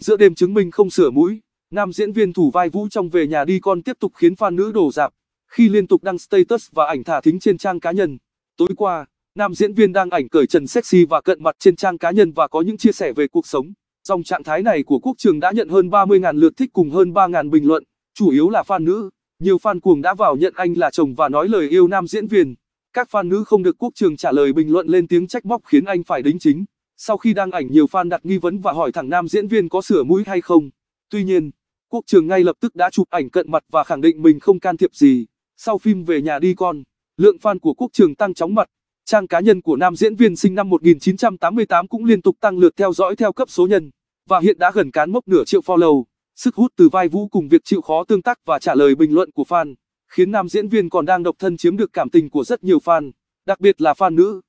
Giữa đêm chứng minh không sửa mũi, nam diễn viên thủ vai Vũ trong về nhà đi con tiếp tục khiến fan nữ đổ dạp, khi liên tục đăng status và ảnh thả thính trên trang cá nhân. Tối qua, nam diễn viên đăng ảnh cởi trần sexy và cận mặt trên trang cá nhân và có những chia sẻ về cuộc sống. Dòng trạng thái này của Quốc Trường đã nhận hơn 30.000 lượt thích cùng hơn 3.000 bình luận, chủ yếu là fan nữ. Nhiều fan cuồng đã vào nhận anh là chồng và nói lời yêu nam diễn viên. Các fan nữ không được Quốc Trường trả lời bình luận lên tiếng trách móc khiến anh phải đính chính. Sau khi đăng ảnh nhiều fan đặt nghi vấn và hỏi thẳng nam diễn viên có sửa mũi hay không. Tuy nhiên, Quốc Trường ngay lập tức đã chụp ảnh cận mặt và khẳng định mình không can thiệp gì. Sau phim về nhà đi con, lượng fan của Quốc Trường tăng chóng mặt. Trang cá nhân của nam diễn viên sinh năm 1988 cũng liên tục tăng lượt theo dõi theo cấp số nhân và hiện đã gần cán mốc nửa triệu follow. Sức hút từ vai vũ cùng việc chịu khó tương tác và trả lời bình luận của fan khiến nam diễn viên còn đang độc thân chiếm được cảm tình của rất nhiều fan, đặc biệt là fan nữ.